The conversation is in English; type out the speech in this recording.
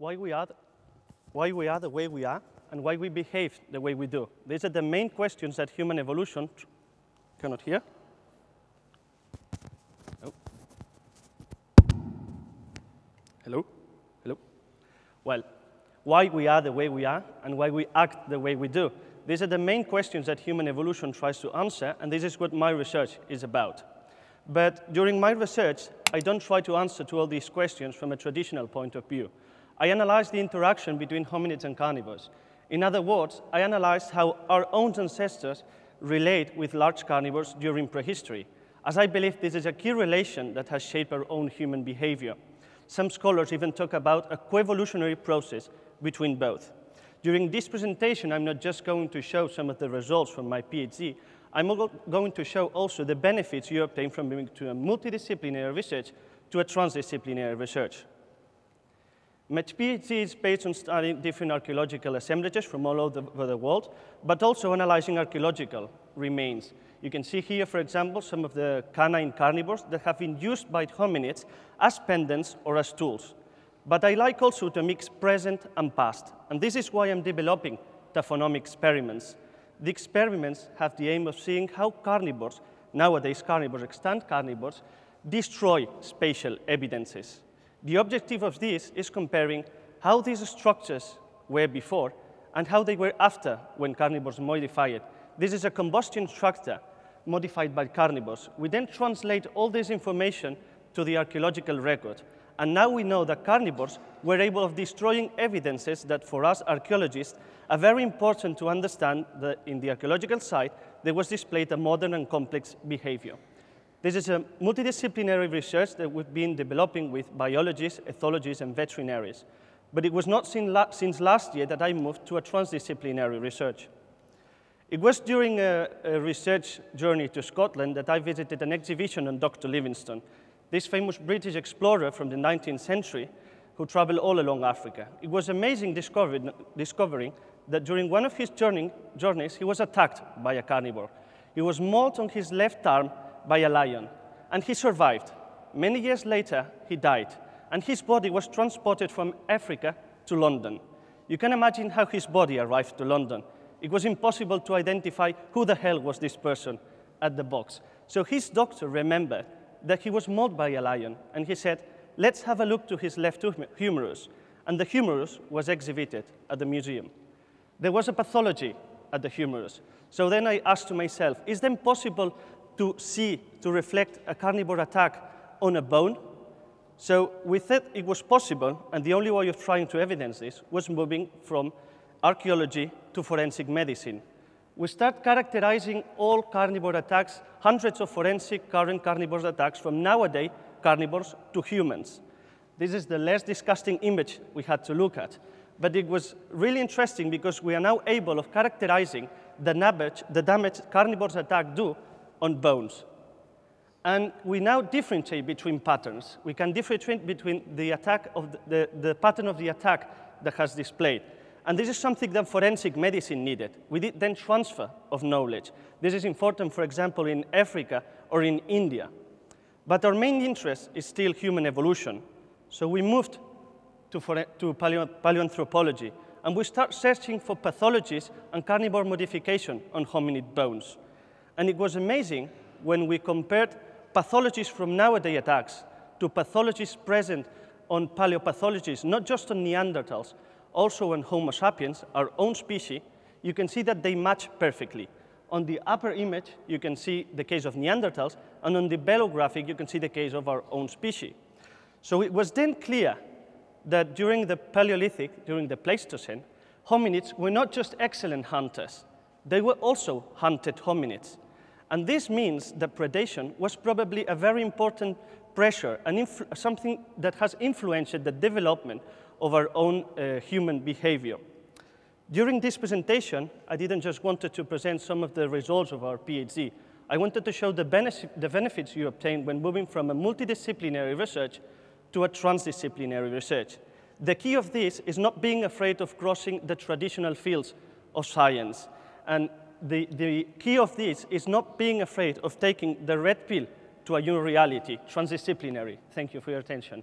why we are, why we are the way we are and why we behave the way we do. These are the main questions that human evolution cannot hear. Oh. Hello? Hello? Well, why we are the way we are and why we act the way we do. These are the main questions that human evolution tries to answer, and this is what my research is about. But during my research, I don't try to answer to all these questions from a traditional point of view. I analyzed the interaction between hominids and carnivores. In other words, I analyzed how our own ancestors relate with large carnivores during prehistory, as I believe this is a key relation that has shaped our own human behavior. Some scholars even talk about a coevolutionary process between both. During this presentation, I'm not just going to show some of the results from my PhD, I'm going to show also the benefits you obtain from moving to a multidisciplinary research to a transdisciplinary research. MetPHD is based on studying different archaeological assemblages from all over the, over the world, but also analyzing archaeological remains. You can see here, for example, some of the canine carnivores that have been used by hominids as pendants or as tools. But I like also to mix present and past, and this is why I'm developing taphonomic experiments. The experiments have the aim of seeing how carnivores, nowadays carnivores, extant carnivores, destroy spatial evidences. The objective of this is comparing how these structures were before and how they were after when carnivores modified it. This is a combustion structure modified by carnivores. We then translate all this information to the archaeological record. And now we know that carnivores were able of destroying evidences that for us archaeologists are very important to understand that in the archaeological site there was displayed a modern and complex behavior. This is a multidisciplinary research that we've been developing with biologists, ethologists, and veterinarians. But it was not since last year that I moved to a transdisciplinary research. It was during a, a research journey to Scotland that I visited an exhibition on Dr. Livingstone, this famous British explorer from the 19th century who traveled all along Africa. It was amazing discovering that during one of his journey, journeys, he was attacked by a carnivore. He was mauled on his left arm by a lion, and he survived. Many years later, he died, and his body was transported from Africa to London. You can imagine how his body arrived to London. It was impossible to identify who the hell was this person at the box. So his doctor remembered that he was mauled by a lion, and he said, Let's have a look to his left humerus. And the humerus was exhibited at the museum. There was a pathology at the humerus. So then I asked to myself, is it possible to see, to reflect a carnivore attack on a bone. So we thought it was possible, and the only way of trying to evidence this was moving from archaeology to forensic medicine. We start characterizing all carnivore attacks, hundreds of forensic current carnivore attacks from nowadays carnivores to humans. This is the less disgusting image we had to look at. But it was really interesting because we are now able of characterizing the damage, the damage carnivores attack do on bones. And we now differentiate between patterns. We can differentiate between the attack of the, the, the, pattern of the attack that has displayed. And this is something that forensic medicine needed. We did then transfer of knowledge. This is important, for example, in Africa or in India. But our main interest is still human evolution. So we moved to, to paleo paleoanthropology, and we start searching for pathologies and carnivore modification on hominid bones. And it was amazing when we compared pathologies from nowadays attacks to pathologies present on paleopathologies, not just on Neanderthals, also on Homo sapiens, our own species, you can see that they match perfectly. On the upper image, you can see the case of Neanderthals, and on the below graphic, you can see the case of our own species. So it was then clear that during the Paleolithic, during the Pleistocene, hominids were not just excellent hunters, they were also hunted hominids. And this means that predation was probably a very important pressure and something that has influenced the development of our own uh, human behavior. During this presentation, I didn't just wanted to present some of the results of our PhD. I wanted to show the, the benefits you obtain when moving from a multidisciplinary research to a transdisciplinary research. The key of this is not being afraid of crossing the traditional fields of science. And the, the key of this is not being afraid of taking the red pill to a new reality, transdisciplinary. Thank you for your attention.